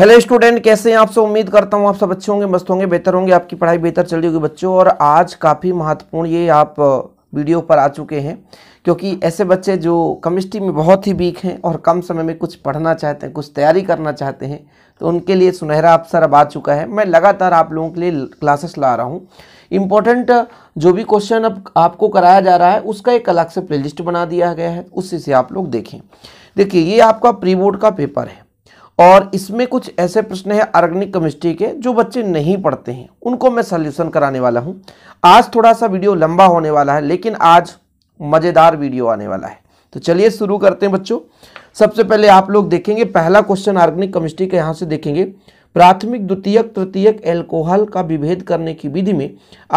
hello student कैसे हैं आप सब उम्मीद करता हूं आप सब अच्छे होंगे मस्त होंगे बेहतर होंगे आपकी पढ़ाई बेहतर चल रही होगी बच्चों और आज काफ़ी महत्वपूर्ण ये आप वीडियो पर आ चुके हैं क्योंकि ऐसे बच्चे जो केमिस्ट्री में बहुत ही वीक हैं और कम समय में कुछ पढ़ना चाहते हैं कुछ तैयारी करना चाहते हैं तो उनके लिए सुनहरा अवसर अब आ चुका है मैं लगातार आप लोगों के लिए क्लासेस ला रहा हूँ इम्पोर्टेंट जो भी क्वेश्चन अब आपको कराया जा रहा है उसका एक अलग से प्ले बना दिया गया है उससे से आप लोग देखें देखिए ये आपका प्री बोर्ड का पेपर है और इसमें कुछ ऐसे प्रश्न हैं ऑर्गेनिक केमिस्ट्री के जो बच्चे नहीं पढ़ते हैं उनको मैं सल्यूशन कराने वाला हूँ आज थोड़ा सा वीडियो लंबा होने वाला है लेकिन आज मज़ेदार वीडियो आने वाला है तो चलिए शुरू करते हैं बच्चों सबसे पहले आप लोग देखेंगे पहला क्वेश्चन ऑर्गेनिक केमिस्ट्री के यहाँ से देखेंगे प्राथमिक द्वितीयक तृतीयक एल्कोहल का विभेद करने की विधि में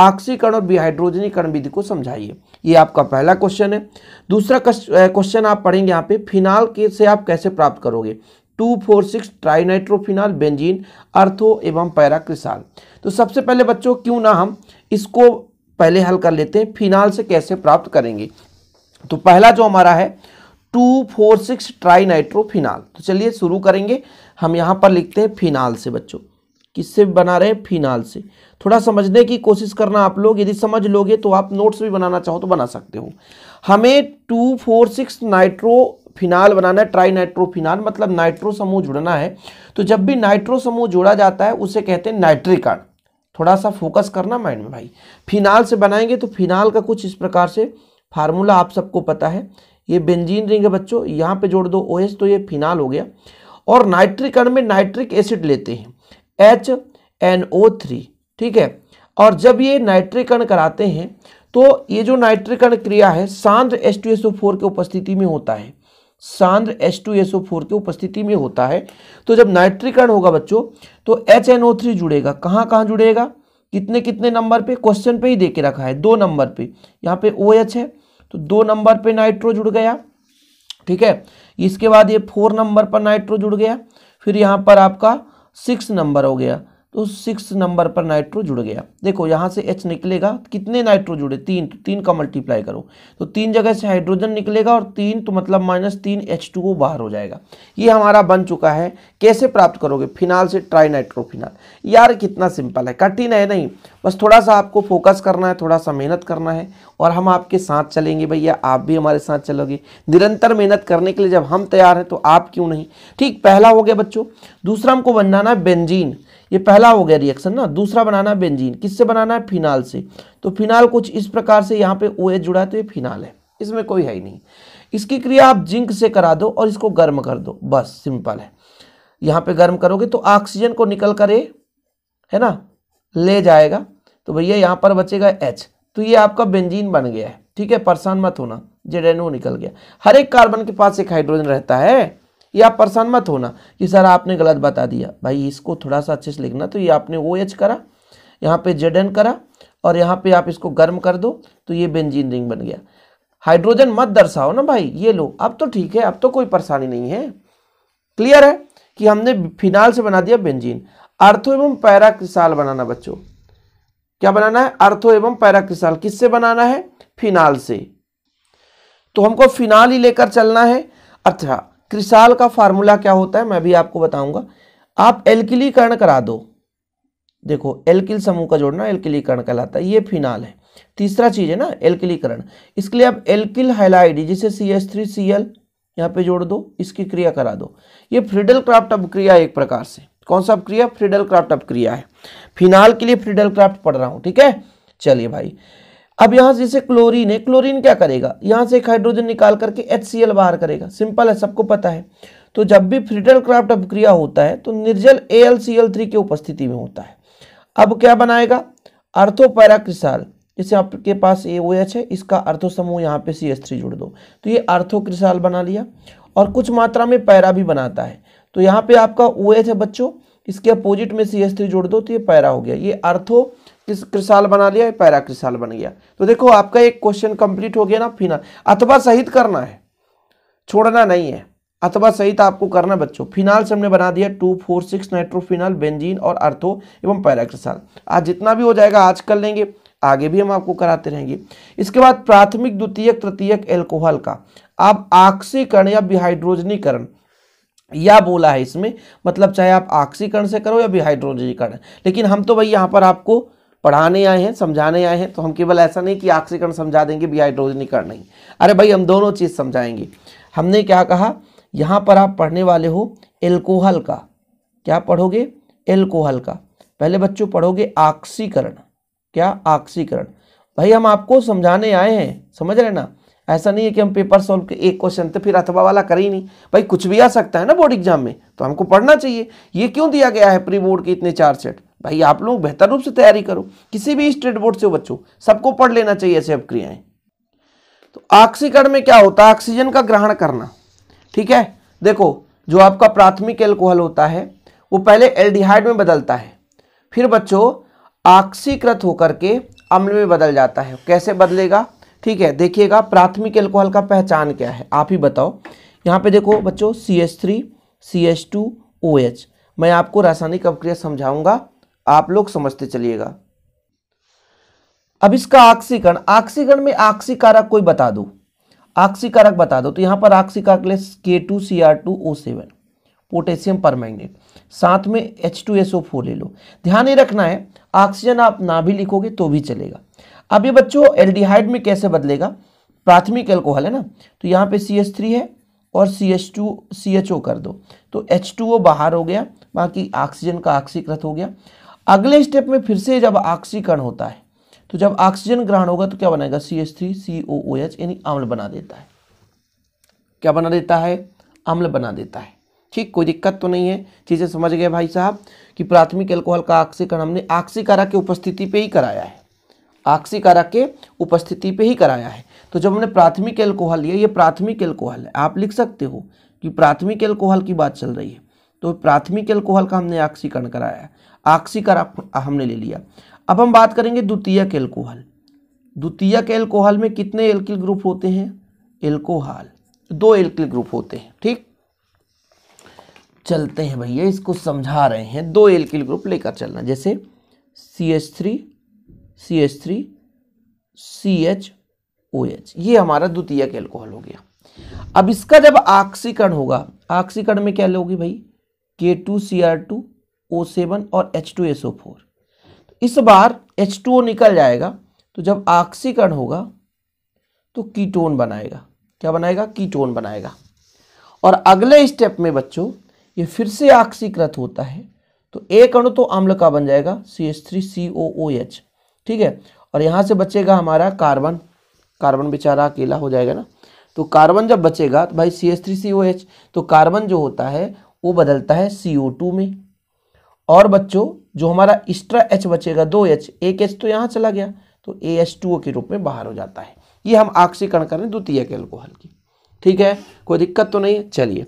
ऑक्सीकरण और बिहाइड्रोजनीकरण विधि को समझाइए ये आपका पहला क्वेश्चन है दूसरा क्वेश्चन आप पढ़ेंगे यहाँ पे फिनाल के से आप कैसे प्राप्त करोगे two four six trinitrophenol benzene ortho एवं पैराक्रिसाल तो सबसे पहले बच्चों क्यों ना हम इसको पहले हल कर लेते हैं फिनाल से कैसे प्राप्त करेंगे तो पहला जो हमारा है टू फोर सिक्स ट्राइनाइट्रोफिनाल तो चलिए शुरू करेंगे हम यहाँ पर लिखते हैं फिनाल से बच्चों किससे बना रहे हैं फिनाल से थोड़ा समझने की कोशिश करना आप लोग यदि समझ लोगे तो आप नोट्स भी बनाना चाहो तो बना सकते हो हमें two four six nitro phenol बनाना है ट्राई नाइट्रोफिनाल मतलब नाइट्रो समूह जुड़ना है तो जब भी नाइट्रो समूह जोड़ा जाता है उसे कहते हैं नाइट्रिक थोड़ा सा फोकस करना माइंड में भाई फिनाल से बनाएंगे तो फिनाल का कुछ इस प्रकार से फार्मूला आप सबको पता है ये बेंजीन रिंग है बच्चों यहाँ पे जोड़ दो ओ तो ये फिनाल हो गया और नाइट्रिक अण में नाइट्रिक एसिड लेते हैं एच एन ओ थ्री ठीक है और जब ये नाइट्रिक अण कराते हैं तो ये जो नाइट्रिक अण क्रिया है सांद्र फोर के उपस्थिति में होता है सांद्र H2SO4 के उपस्थिति में होता है तो जब नाइट्रीकरण होगा बच्चों तो HNO3 जुड़ेगा कहाँ कहाँ जुड़ेगा कितने कितने नंबर पे क्वेश्चन पे ही दे के रखा है दो नंबर पे यहाँ पे ओ OH है तो दो नंबर पे नाइट्रो जुड़ गया ठीक है इसके बाद ये फोर नंबर पर नाइट्रो जुड़ गया फिर यहाँ पर आपका सिक्स नंबर हो गया तो सिक्स नंबर पर नाइट्रो जुड़ गया देखो यहाँ से एच निकलेगा कितने नाइट्रो जुड़े तीन तो तीन का मल्टीप्लाई करो तो तीन जगह से हाइड्रोजन निकलेगा और तीन तो मतलब माइनस तीन एच टू बाहर हो जाएगा ये हमारा बन चुका है कैसे प्राप्त करोगे फिनाल से ट्राई फिनाल यार कितना सिंपल है कठिन है नहीं बस थोड़ा सा आपको फोकस करना है थोड़ा सा मेहनत करना है और हम आपके साथ चलेंगे भैया आप भी हमारे साथ चलोगे निरंतर मेहनत करने के लिए जब हम तैयार हैं तो आप क्यों नहीं ठीक पहला हो गया बच्चों दूसरा हमको बनाना बेंजीन ये पहला हो गया रिएक्शन ना दूसरा बनाना है बेंजीन किससे बनाना है फिनाल से तो फिनाल कुछ इस प्रकार से यहाँ पे ओ एच जुड़ा है तो ये फिनाल है इसमें कोई है ही नहीं इसकी क्रिया आप जिंक से करा दो और इसको गर्म कर दो बस सिंपल है यहाँ पे गर्म करोगे तो ऑक्सीजन को निकल कर है ना ले जाएगा तो भैया यहाँ पर बचेगा एच तो ये आपका बेंजीन बन गया है ठीक है परेशान मत होना ओ निकल गया हर एक कार्बन के पास एक हाइड्रोजन रहता है या परेशान मत होना कि सर आपने गलत बता दिया भाई इसको थोड़ा सा अच्छे से लिखना तो ये आपने ओ एच करा यहाँ पे जेड एन करा और यहाँ पे आप इसको गर्म कर दो तो ये बेंजीन रिंग बन गया हाइड्रोजन मत दर्शाओ ना भाई ये लो अब तो ठीक है अब तो कोई परेशानी नहीं है क्लियर है कि हमने फिनाल से बना दिया बेंजीन अर्थो एवं पैरा क्रिसाल बनाना बच्चों क्या बनाना है अर्थो एवं पैरा क्रिसाल किससे बनाना है फिनाल से तो हमको फिनाल ही लेकर चलना है अच्छा क्रिसाल का फार्मूला क्या होता है मैं भी आपको बताऊंगा आप एल्किलीकरण करा दो देखो एल्किल समूह का जोड़ना एल्किलीकरण कहलाता है ये फिनाल है तीसरा चीज है ना एल्किलीकरण इसके लिए आप एल्किल हाइलाइड जिसे C S three C L यहाँ पे जोड़ दो इसकी क्रिया करा दो ये फ्रिडल क्राफ्ट अपक्रिया एक प्रकार से कौन सा अपक्रिया फ्रिडल क्राफ्ट अपक्रिया है फिनाल के लिए फ्रिडल क्राफ्ट पढ़ रहा हूँ ठीक है चलिए भाई अब यहां से क्लोरीन है क्लोरीन क्या करेगा यहां से एक हाइड्रोजन निकाल करके एच बाहर करेगा सिंपल है सबको पता है तो जब भी फ्रिटल क्राफ्ट अभिक्रिया होता है तो निर्जल ए थ्री की उपस्थिति में होता है अब क्या बनाएगा अर्थोपैराक्रिसाल जैसे आपके पास ए ओ एच है इसका अर्थो समूह यहाँ पे सी एस थ्री जुड़ दो तो ये अर्थोक्रिसाल बना लिया और कुछ मात्रा में पैरा भी बनाता है तो यहाँ पे आपका ओ एच है बच्चों इसके अपोजिट में सी एस थ्री जोड़ दो तो ये पैरा हो गया ये अर्थो क्रिसाल बना लिया पैरा क्रिसाल बन गया तो देखो आपका एक क्वेश्चन कंप्लीट हो गया ना फिनल अथवा सहित करना है छोड़ना नहीं है अथवा सहित आपको करना बच्चों फिनाल से हमने बना दिया two four six nitrophenol benzene और अर्थो एवं पैराक्रिसाल आज जितना भी हो जाएगा आज कर लेंगे आगे भी हम आपको कराते रहेंगे इसके बाद प्राथमिक द्वितीयक तृतीयक एल्कोहल का आप आक्सीकरण या बिहाइड्रोजनीकरण या बोला है इसमें मतलब चाहे आप आक्सीकरण से करो या बिहाइड्रोजनीकरण लेकिन हम तो भाई यहाँ पर आपको पढ़ाने आए हैं समझाने आए हैं तो हम केवल ऐसा नहीं कि ऑक्सीकरण समझा देंगे बी हाइड्रोजनीकरण नहीं अरे भाई हम दोनों चीज़ समझाएंगे हमने क्या कहा यहाँ पर आप पढ़ने वाले हो एल्कोहल का क्या पढ़ोगे एल्कोहल का पहले बच्चों पढ़ोगे ऑक्सीकरण क्या ऑक्सीकरण भाई हम आपको समझाने आए हैं समझ रहे ना ऐसा नहीं है कि हम पेपर सॉल्व के एक क्वेश्चन तो फिर अथवा वाला करें ही नहीं भाई कुछ भी आ सकता है ना बोर्ड एग्जाम में तो हमको पढ़ना चाहिए ये क्यों दिया गया है प्री बोर्ड के इतने चार सेट भाई आप लोग बेहतर रूप से तैयारी करो किसी भी स्टेट बोर्ड से बच्चों सबको पढ़ लेना चाहिए ऐसे अब क्रियाएं तो ऑक्सीकरण में क्या होता है ऑक्सीजन का ग्रहण करना ठीक है देखो जो आपका प्राथमिक एल्कोहल होता है वो पहले एल्डिहाइड में बदलता है फिर बच्चों ऑक्सीकृत होकर के अम्ल में बदल जाता है कैसे बदलेगा ठीक है देखिएगा प्राथमिक एल्कोहल का पहचान क्या है आप ही बताओ यहाँ पे देखो बच्चों C H three C H two O H मैं आपको रासायनिक अपक्रिया समझाऊंगा आप लोग समझते चलिएगा अब इसका आक्सीकरण आक्सीकरण में आक्सी कारक कोई बता दो आक्सी कारक बता दो तो यहां पर आक्सी कारक ले K two C R two O seven potassium permanganate साथ में H two S O four ले लो ध्यान ही रखना है ऑक्सीजन आप ना भी लिखोगे तो भी चलेगा अब ये बच्चों एल्डिहाइड में कैसे बदलेगा प्राथमिक एल्कोहल है ना तो यहाँ पे सी एच थ्री है और C H two C H O कर दो तो एच टू ओ बाहर हो गया बाकी ऑक्सीजन का ऑक्सीकृत हो गया अगले स्टेप में फिर से जब ऑक्सीकरण होता है तो जब ऑक्सीजन ग्रहण होगा तो क्या बनाएगा C S three C O O H यानी अम्ल बना देता है क्या बना देता है अम्ल बना देता है ठीक कोई दिक्कत तो नहीं है चीज़ें समझ गए भाई साहब कि प्राथमिक एल्कोहल का ऑक्सीकरण हमने ऑक्सीकारक की उपस्थिति पे ही कराया है ऑक्सीकारक के उपस्थिति पे ही कराया है तो जब हमने प्राथमिक एल्कोहल लिया ये प्राथमिक एल्कोहल है आप लिख सकते हो कि प्राथमिक एल्कोहल की बात चल रही है तो प्राथमिक एल्कोहल का हमने ऑक्सीकरण कराया ऑक्सीकर हमने ले लिया अब हम बात करेंगे द्वितीय के एल्कोहल द्वितीय के एल्कोहल में कितने एल्किल ग्रुप होते हैं एल्कोहल दो एल्किल ग्रुप होते हैं ठीक चलते हैं भैया इसको समझा रहे हैं दो एल्किल ग्रुप लेकर चलना जैसे C H three C H three C H O H ये हमारा द्वितीय के एल्कोहल हो गया अब इसका जब ऑक्सीकरण होगा ऑक्सीकरण में क्या लोगे भाई K two C R two O seven और H two S O four इस बार एच टू ओ निकल जाएगा तो जब ऑक्सीकरण होगा तो कीटोन बनाएगा क्या बनाएगा कीटोन बनाएगा और अगले स्टेप में बच्चों ये फिर से ऑक्सीकृत होता है तो एक अणु तो आम्ल का बन जाएगा C H three C O O H ठीक है और यहाँ से बचेगा हमारा कार्बन कार्बन बेचारा अकेला हो जाएगा ना तो कार्बन जब बचेगा तो भाई C H three C O H तो कार्बन जो होता है वो बदलता है सी ओ टू में और बच्चों जो हमारा एक्स्ट्रा एच बचेगा दो एच एक एच तो यहाँ चला गया तो ए एच टू ओ के रूप में बाहर हो जाता है ये हम आक्सीकरण करें द्वितीय के अल्कोहल की ठीक है कोई दिक्कत तो नहीं है चलिए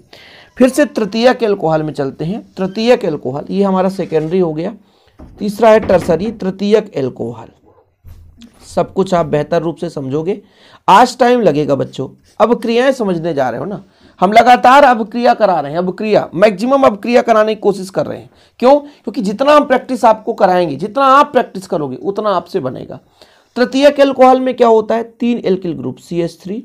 फिर से तृतीय के अल्कोहल में चलते हैं तृतीय के अल्कोहल ये हमारा सेकेंडरी हो गया तीसरा है टर्सरी तृतीयक एल्कोहल सब कुछ आप बेहतर रूप से समझोगे आज टाइम लगेगा बच्चों अब क्रियाएं समझने जा रहे हो ना हम लगातार अभिक्रिया करा रहे हैं अभिक्रिया मैक्सिमम अभिक्रिया कराने की कोशिश कर रहे हैं क्यों क्योंकि जितना हम प्रैक्टिस आपको कराएंगे जितना आप प्रैक्टिस करोगे उतना आपसे बनेगा तृतीय एल्कोहल में क्या होता है तीन alkyl group C S three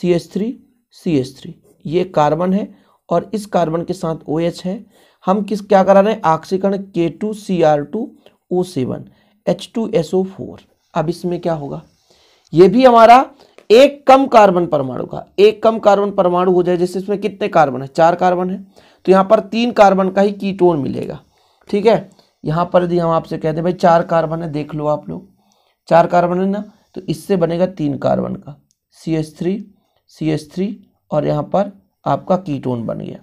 C S three C S three ये कार्बन है और इस कार्बन के साथ ओ OH है हम किस क्या करा रहे हैं ऑक्सीकरण K two C R two O seven H two S O four अब इसमें क्या होगा ये भी हमारा एक कम कार्बन परमाणु का एक कम कार्बन परमाणु हो जाए जैसे इसमें कितने कार्बन है चार कार्बन है तो यहाँ पर तीन कार्बन का ही कीटोन मिलेगा ठीक है यहाँ पर यदि हम आपसे कहते हैं भाई चार कार्बन है देख लो आप लोग चार कार्बन है ना तो इससे बनेगा तीन कार्बन का C S three C S three और यहाँ पर आपका कीटोन बन गया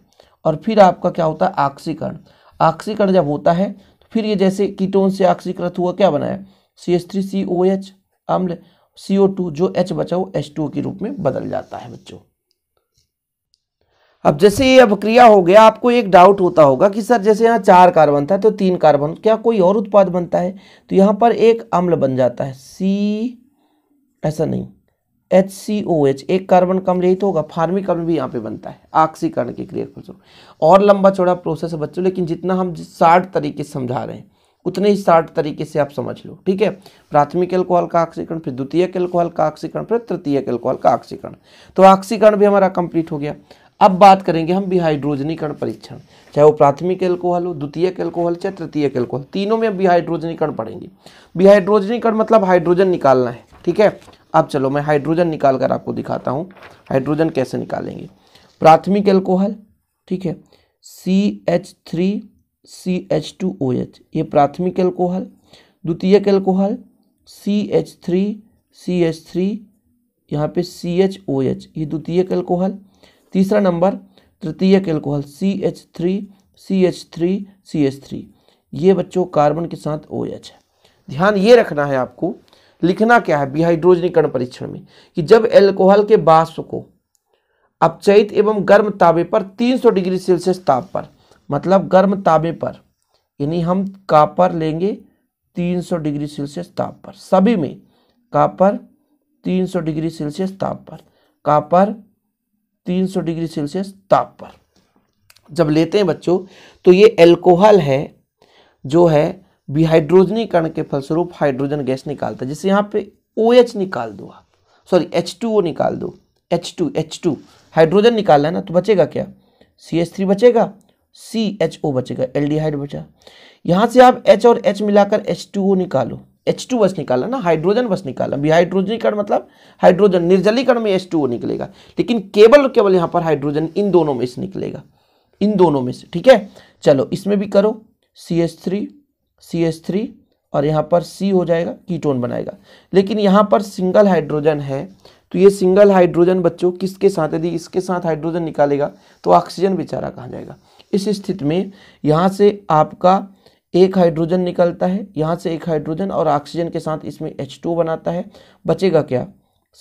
और फिर आपका क्या होता है ऑक्सीकरण ऑक्सीकरण जब होता है तो फिर ये जैसे कीटोन से ऑक्सीकृत हुआ क्या बनाया C S three C O H अम्ल सीओ टू जो एच बचा वो एच टू के रूप में बदल जाता है बच्चों अब जैसे ये अभिक्रिया हो गया आपको एक डाउट होता होगा कि सर जैसे यहाँ चार कार्बन था तो तीन कार्बन क्या कोई और उत्पाद बनता है तो यहाँ पर एक अम्ल बन जाता है सी ऐसा नहीं एच सी ओ एच एक कार्बन कम रही तो होगा फार्मिक अम्ल भी यहाँ पे बनता है आक्सीकरण की क्रिया और लंबा चौड़ा प्रोसेस है बच्चों लेकिन जितना हम शार्ट तरीके समझा रहे हैं उतने ही शार्ट तरीके से आप समझ लो ठीक है प्राथमिक एल्कोहल का ऑक्सीकरण फिर द्वितीय एल्कोहल का ऑक्सीकरण फिर तृतीय एल्कोहल का ऑक्सीकरण तो ऑक्सीकरण भी हमारा कंप्लीट हो गया अब बात करेंगे हम बिहाइड्रोजनीकरण परीक्षण चाहे वो प्राथमिक एल्कोहल हो द्वितीय एल्कोहल चाहे तृतीय एल्कोहल तीनों में बिहाइड्रोजनीकरण पड़ेंगे बिहाइड्रोजनीकरण मतलब हाइड्रोजन निकालना है ठीक है अब चलो मैं हाइड्रोजन निकाल कर आपको दिखाता हूँ हाइड्रोजन कैसे निकालेंगे प्राथमिक एल्कोहल ठीक है C H three C H two O H ये प्राथमिक एल्कोहल द्वितीयक alcohol C H three C H three यहाँ पे सी एच ओ एच ये द्वितीयक एल्कोहल तीसरा नंबर तृतीयक alcohol C H three C H three C H three ये बच्चों कार्बन के साथ ओ एच है ध्यान ये रखना है आपको लिखना क्या है बिहाइड्रोजनीकरण परीक्षण में कि जब एल्कोहल के बाष्प को अपचयित एवं गर्म ताबे पर 300 डिग्री सेल्सियस ताप पर मतलब गर्म ताबे पर यानी हम कापर लेंगे 300 डिग्री सेल्सियस ताप पर सभी में कापर 300 डिग्री सेल्सियस ताप पर कापर 300 डिग्री सेल्सियस ताप पर जब लेते हैं बच्चों तो ये एल्कोहल है जो है कण के फलस्वरूप हाइड्रोजन गैस निकालता है जैसे यहाँ पे ओ OH निकाल दो आप सॉरी एच टू ओ निकाल दो H two H two hydrogen निकालना है ना तो बचेगा क्या सी एच थ्री बचेगा सी एच ओ बचेगा एल डी हाइड बचा यहाँ से आप एच और एच मिलाकर एच टू ओ निकालो एच टू बस निकाला ना हाइड्रोजन बस निकाला हाइड्रोजनीकरण मतलब हाइड्रोजन निर्जलीकरण में एच टू ओ निकलेगा लेकिन केवल और केवल यहाँ पर हाइड्रोजन इन दोनों में से निकलेगा इन दोनों में से ठीक है चलो इसमें भी करो C H three C H three और यहाँ पर सी हो जाएगा कीटोन बनाएगा लेकिन यहाँ पर सिंगल हाइड्रोजन है तो ये सिंगल हाइड्रोजन बच्चों किसके साथ यदि इसके साथ हाइड्रोजन निकालेगा तो ऑक्सीजन बेचारा कहाँ जाएगा इस स्थिति में यहाँ से आपका एक हाइड्रोजन निकलता है यहाँ से एक हाइड्रोजन और ऑक्सीजन के साथ इसमें H2 बनाता है बचेगा क्या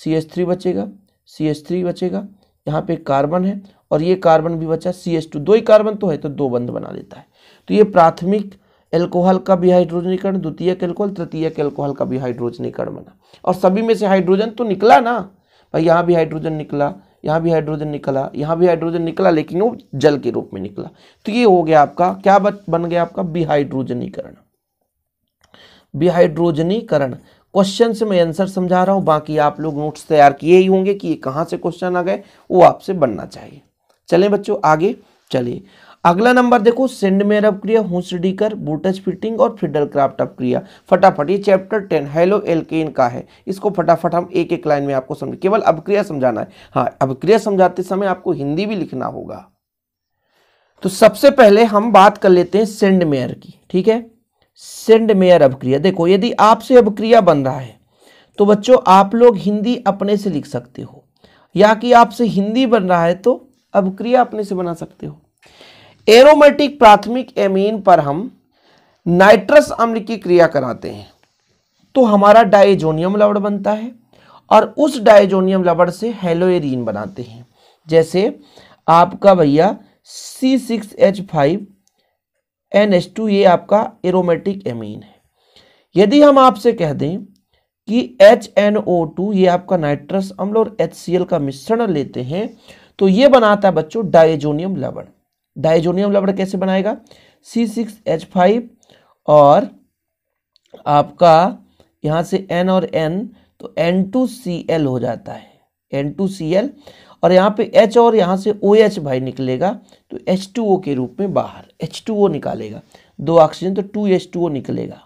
CH3 बचेगा CH3 बचेगा यहाँ पे कार्बन है और ये कार्बन भी बचा CH2 दो ही कार्बन तो है तो दो बंद बना देता है तो ये प्राथमिक एल्कोहल का भी हाइड्रोजनीकरण द्वितीय एल्कोहल तृतीय एल्कोहल का भी हाइड्रोजनीकरण बना और सभी में से हाइड्रोजन तो निकला ना भाई यहाँ भी हाइड्रोजन निकला यहाँ भी हाइड्रोजन निकला यहाँ भी हाइड्रोजन निकला लेकिन वो जल के रूप में निकला तो ये हो गया आपका क्या बन गया आपका बिहाइड्रोजनीकरण बिहाइड्रोजनीकरण क्वेश्चन से मैं आंसर समझा रहा हूँ बाकी आप लोग नोट्स तैयार किए ही होंगे कि ये कहाँ से क्वेश्चन आ गए वो आपसे बनना चाहिए चलें बच्चों आगे चलिए अगला नंबर देखो सेंड मेयर अप क्रिया हुस डीकर बूटस फिटिंग और फिडल क्राफ्ट अप क्रिया फटाफट ये चैप्टर टेन हेलो एलकेन का है इसको फटाफट हम एक एक लाइन में आपको समझ केवल क्रिया समझाना है हाँ अबक्रिया समझाते समय आपको हिंदी भी लिखना होगा तो सबसे पहले हम बात कर लेते हैं सेंड मेयर की ठीक है सेंड मेयर क्रिया देखो यदि आपसे क्रिया बन रहा है तो बच्चों आप लोग हिंदी अपने से लिख सकते हो या कि आपसे हिंदी बन रहा है तो अबक्रिया अपने से बना सकते हो एरोमेटिक प्राथमिक एमीन पर हम नाइट्रस अम्ल की क्रिया कराते हैं तो हमारा डाइजोनियम लवड़ बनता है और उस डाइजोनियम लवड़ से हेलोएरीन बनाते हैं जैसे आपका भैया C six H five N H two ये आपका एरोमेटिक एमीन है यदि हम आपसे कह दें कि एच एन ओ टू ये आपका नाइट्रस अम्ल और एच सी एल का मिश्रण लेते हैं तो ये बनाता है बच्चों डाइजोनियम लवड़ डाइजोनियम लवड़ कैसे बनाएगा सी सिक्स एच फाइव और आपका यहाँ से एन और एन तो एन टू सी एल हो जाता है एन टू सी एल और यहाँ पे एच और यहाँ से ओ OH एच भाई निकलेगा तो एच टू ओ के रूप में बाहर एच टू ओ निकालेगा दो ऑक्सीजन तो टू एच टू ओ निकलेगा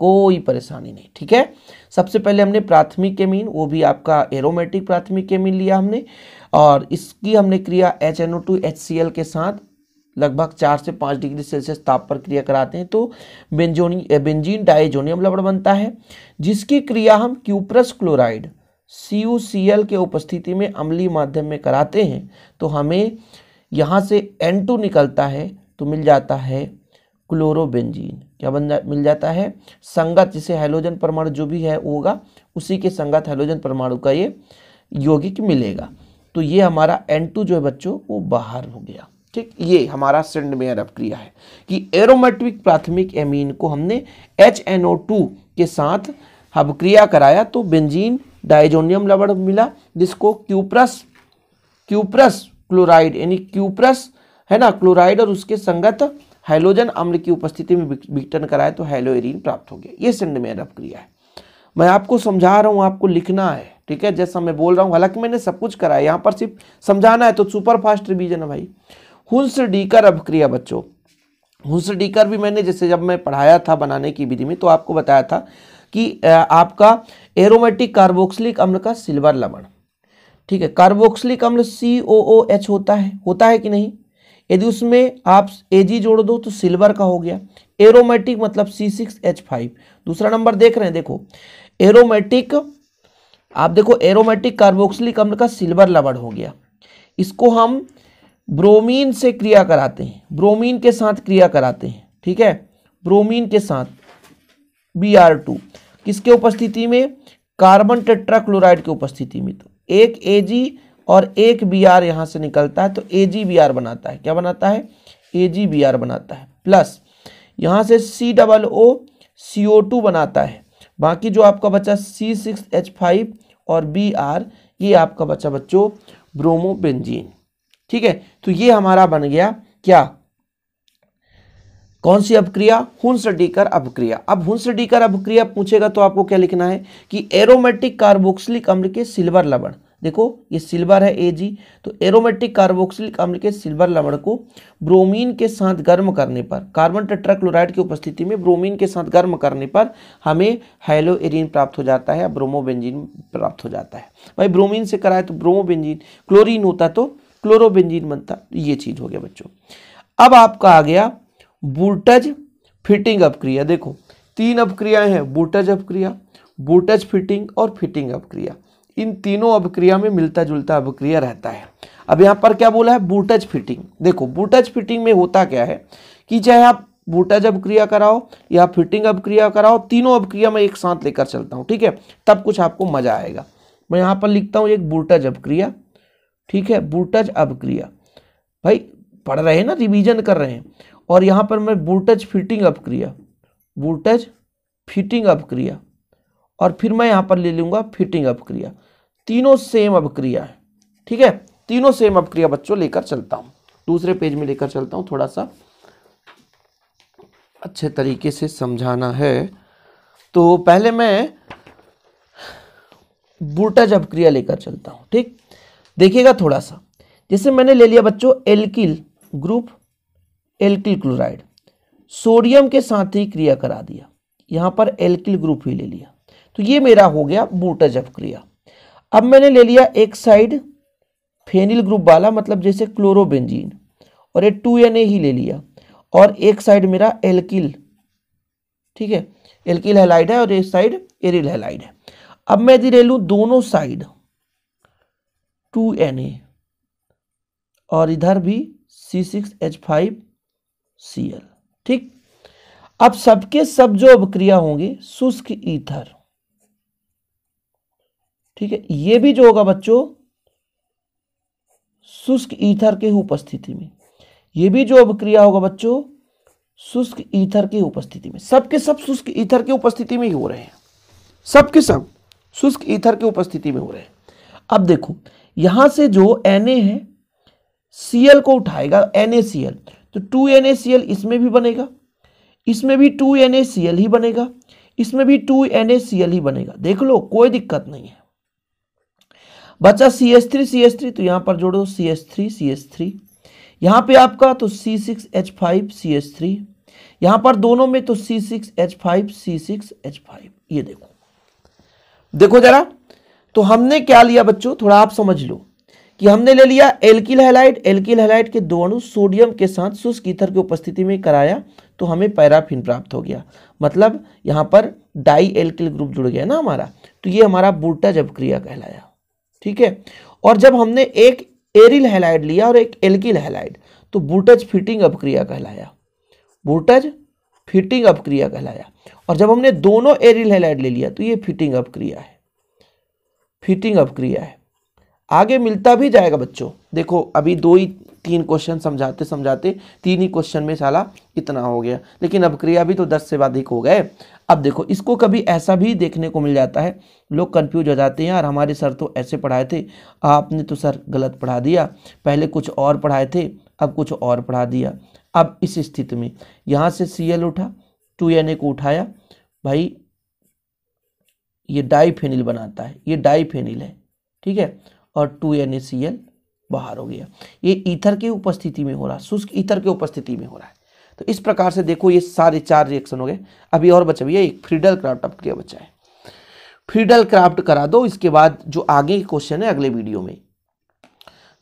कोई परेशानी नहीं ठीक है सबसे पहले हमने प्राथमिक केमीन वो भी आपका एरोमेटिक प्राथमिक केमीन लिया हमने और इसकी हमने क्रिया H N O two H C L के साथ लगभग चार से पाँच डिग्री सेल्सियस ताप पर क्रिया कराते हैं तो बेंजोनी बेंजीन डाइजोनियम लवण बनता है जिसकी क्रिया हम क्यूप्रस क्लोराइड सी के उपस्थिति में अमली माध्यम में कराते हैं तो हमें यहाँ से एन निकलता है तो मिल जाता है क्लोरोबेंजीन क्या बन जा मिल जाता है संगत जिसे हेलोजन परमाणु जो भी है होगा उसी के संगत हेलोजन परमाणु का ये यौगिक मिलेगा तो ये हमारा N2 जो है बच्चों वो बाहर हो गया ठीक ये हमारा सेंड में अरब क्रिया है कि एरोमेटिक प्राथमिक एमीन को हमने एच के साथ हब क्रिया कराया तो बेंजीन डाइजोनियम लवण मिला जिसको क्यूप्रस क्यूप्रस क्लोराइड यानी क्यूप्रस है ना क्लोराइड और उसके संगत हाइलोजन अम्ल की उपस्थिति में विघटन कराया तो हेलोएरीन प्राप्त हो गया ये सेंड में अरब क्रिया है मैं आपको समझा रहा हूँ आपको लिखना है ठीक है जैसा मैं बोल रहा हूँ हालांकि मैंने सब कुछ कराया यहाँ पर सिर्फ समझाना है तो सुपरफास्ट रिविजन है भाई हुंस डीकर क्रिया बच्चों हुंस डीकर भी मैंने जैसे जब मैं पढ़ाया था बनाने की विधि में तो आपको बताया था कि आपका एरोमेटिक कार्बोक्सिलिक अम्ल का सिल्वर लवण ठीक है कार्बोक्सिलिक अम्ल सी ओ ओ एच होता है होता है कि नहीं यदि उसमें आप ए जी जोड़ दो तो सिल्वर का हो गया एरोमेटिक मतलब सी सिक्स एच फाइव दूसरा नंबर देख रहे हैं देखो एरोमेटिक आप देखो एरोमेटिक कार्बोक्सिलिक अम्ल का सिल्वर लवण हो गया इसको हम ब्रोमीन से क्रिया कराते हैं ब्रोमीन के साथ क्रिया कराते हैं ठीक है ब्रोमीन के साथ बी आर टू किसके उपस्थिति में कार्बन टेट्राक्लोराइड की उपस्थिति में तो एक ए जी और एक बी आर यहाँ से निकलता है तो ए जी बी आर बनाता है क्या बनाता है ए जी बी आर बनाता है प्लस यहाँ से सी डबल ओ सी ओ टू बनाता है बाकी जो आपका बच्चा सी सिक्स एच फाइव और बी आर ये आपका बच्चा बच्चों ब्रोमोबेंजीन ठीक है तो ये हमारा बन गया क्या कौन सी अपक्रिया डीकर अपक्रिया अब डीकर अपक्रिया पूछेगा तो आपको क्या लिखना है कि एरोमेटिक कार्बोक्सिलिक अम्ल के सिल्वर लवण देखो ये सिल्वर है ए जी तो एरोमेटिक कार्बोक्सिलिक अम्ल के सिल्वर लवण को ब्रोमीन के साथ गर्म करने पर कार्बन टेट्राक्लोराइड की उपस्थिति में ब्रोमीन के साथ गर्म करने पर हमें हेलो एरिन प्राप्त हो जाता है ब्रोमोबेंजिन ब्रोमोबेंजीन प्राप्त हो जाता है भाई ब्रोमीन से कराए तो ब्रोमोबेंजीन क्लोरीन होता तो क्लोरोबेंजीन बनता ये चीज़ हो गया बच्चों अब आपका आ गया बूटज फिटिंग अपक्रिया देखो तीन अपक्रियाएं हैं बूटज अपक्रिया बूटज फिटिंग और फिटिंग अपक्रिया इन तीनों अपक्रिया में मिलता जुलता अपक्रिया रहता है अब यहाँ पर क्या बोला है बूटज फिटिंग देखो बूटज फिटिंग में होता क्या है कि चाहे आप बूटज अपक्रिया कराओ या फिटिंग अपक्रिया कराओ तीनों अपक्रिया मैं एक साथ लेकर चलता हूँ ठीक है तब कुछ आपको मजा आएगा मैं यहाँ पर लिखता हूँ एक बूटज अपक्रिया ठीक है बूटज अपक्रिया भाई पढ़ रहे हैं ना रिवीजन कर रहे हैं और यहां पर मैं बूटज फिटिंग अपक्रिया बूटज फिटिंग अपक्रिया और फिर मैं यहां पर ले लूंगा फिटिंग अपक्रिया तीनों सेम अपक्रिया है ठीक है तीनों सेम अपक्रिया बच्चों लेकर चलता हूं दूसरे पेज में लेकर चलता हूं थोड़ा सा अच्छे तरीके से समझाना है तो पहले मैं बूटज अपक्रिया लेकर चलता हूं ठीक देखिएगा थोड़ा सा जैसे मैंने ले लिया बच्चों alkyl group alkyl chloride sodium के साथ ही क्रिया करा दिया यहां पर एल्किल ग्रुप ही ले लिया तो ये मेरा हो गया बूटज क्रिया अब मैंने ले लिया एक साइड फेनिल ग्रुप वाला मतलब जैसे क्लोरोबेंजीन और ये टू एन ए ही ले लिया और एक साइड मेरा एल्किल ठीक है एल्किल हेलाइड है और एक साइड एरिल हेलाइड है अब मैं यदि ले लूँ दोनों साइड टू एन ए और इधर भी C six H five C L ठीक अब सबके सब जो अभिक्रिया होंगे शुष्क ईथर ठीक है ये भी जो होगा बच्चों शुष्क ईथर के उपस्थिति में ये भी जो अभिक्रिया होगा बच्चों शुष्क ईथर की उपस्थिति में सबके सब शुष्क ईथर की उपस्थिति में ही हो रहे हैं सबके सब शुष्क ईथर की उपस्थिति में हो रहे हैं अब देखो यहां से जो एन ए है सीएल को उठाएगा एन ए सी एल तो two N A C L इसमें भी बनेगा इसमें भी two N A C L ही बनेगा इसमें भी two N A C L ही बनेगा देख लो कोई दिक्कत नहीं है बचा C S three C S three तो यहां पर जोड़ो C S three C S three यहां पर आपका तो C six H five C S three यहां पर दोनों में तो C six H five C six H five ये देखो देखो जरा तो हमने क्या लिया बच्चों थोड़ा आप समझ लो कि हमने ले लिया एल्किल हेलाइट एल्किल हेलाइट के दो अणु सोडियम के साथ शुष्क ईथर की उपस्थिति में कराया तो हमें पैराफिन प्राप्त हो गया मतलब यहाँ पर डाई एल्किल ग्रुप जुड़ गया ना हमारा तो ये हमारा बूटा जब क्रिया कहलाया ठीक है और जब हमने एक एरिल हेलाइड लिया और एक एल्किल हेलाइड तो बूटज फिटिंग अपक्रिया कहलाया बूटज फिटिंग अपक्रिया कहलाया और जब हमने दोनों एरिल हेलाइड ले लिया तो ये फिटिंग अपक्रिया है फिटिंग अप क्रिया है आगे मिलता भी जाएगा बच्चों देखो अभी दो ही तीन क्वेश्चन समझाते समझाते तीन ही क्वेश्चन में साला इतना हो गया लेकिन अब क्रिया भी तो दस से अधिक हो गए अब देखो इसको कभी ऐसा भी देखने को मिल जाता है लोग कंफ्यूज हो जाते हैं यार हमारे सर तो ऐसे पढ़ाए थे आपने तो सर गलत पढ़ा दिया पहले कुछ और पढ़ाए थे अब कुछ और पढ़ा दिया अब इस स्थिति में यहाँ से सी एल उठा टू एन ए को उठाया भाई ये डाईफेनिल बनाता है ये डाईफेनिल है ठीक है और टू एन बाहर हो गया ये ईथर की उपस्थिति में हो रहा है शुष्क ईथर की उपस्थिति में हो रहा है तो इस प्रकार से देखो ये सारे चार रिएक्शन हो गए अभी और बचा भैया एक फ्रीडल क्राफ्ट अब क्या बचा है फ्रीडल क्राफ्ट करा दो इसके बाद जो आगे क्वेश्चन है अगले वीडियो में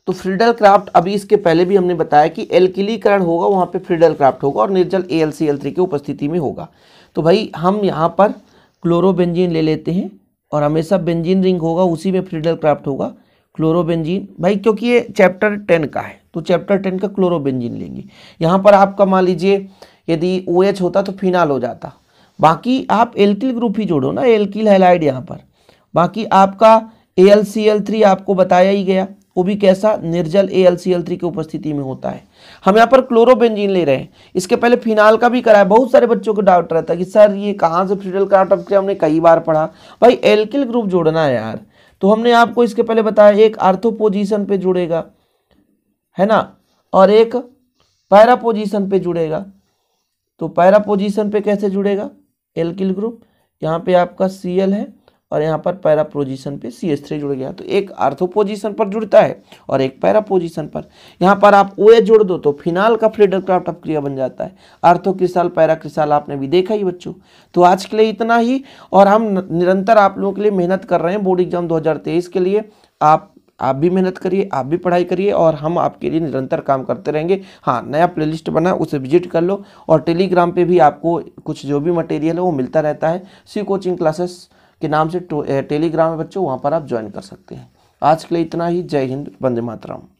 तो फ्रीडल क्राफ्ट अभी इसके पहले भी हमने बताया कि एल्किलीकरण होगा वहां पे फ्रीडल क्राफ्ट होगा और निर्जल ए एल की उपस्थिति में होगा तो भाई हम यहाँ पर क्लोरोबेंजीन ले लेते हैं और हमेशा बेंजीन रिंग होगा उसी में फ्रीडल क्राफ्ट होगा क्लोरोबेंजीन भाई क्योंकि ये चैप्टर टेन का है तो चैप्टर टेन का क्लोरोबेंजीन लेंगे यहाँ पर आपका मान लीजिए यदि ओ OH होता तो फिनाल हो जाता बाकी आप एल्किल ग्रुप ही जोड़ो ना एल्किल हेलाइड यहाँ पर बाकी आपका ए आपको बताया ही गया वो भी कैसा निर्जल A L C L three की उपस्थिति में होता है हम यहाँ पर क्लोरोबेंजीन ले रहे हैं इसके पहले फिनाल का भी कराया बहुत सारे बच्चों को डाउट रहता है कि सर ये कहाँ से फ्यूडल कार्ट ऑफ हमने कई बार पढ़ा भाई एल्किल ग्रुप जोड़ना है यार तो हमने आपको इसके पहले बताया एक आर्थो पोजीशन पे जुड़ेगा है ना और एक पैरा पोजीशन पे जुड़ेगा तो पैरा पोजीशन पे कैसे जुड़ेगा एल्किल ग्रुप यहाँ पे आपका सी है और यहाँ पर पैरा पोजिशन पे सी एस थ्री जुड़ गया तो एक आर्थो पर जुड़ता है और एक पैरा पोजिशन पर यहाँ पर आप ओ एच जोड़ दो तो फिनाल का फ्लेडर क्राफ्ट क्रिया बन जाता है आर्थो क्रिसाल पैरा क्रिसाल आपने भी देखा ही बच्चों तो आज के लिए इतना ही और हम निरंतर आप लोगों के लिए मेहनत कर रहे हैं बोर्ड एग्जाम दो के लिए आप आप भी मेहनत करिए आप भी पढ़ाई करिए और हम आपके लिए निरंतर काम करते रहेंगे हाँ नया प्लेलिस्ट बना उसे विजिट कर लो और टेलीग्राम पे भी आपको कुछ जो भी मटेरियल है वो मिलता रहता है सी कोचिंग क्लासेस के नाम से टेलीग्राम है बच्चों वहाँ पर आप ज्वाइन कर सकते हैं आज के लिए इतना ही जय हिंद वंदे मातराम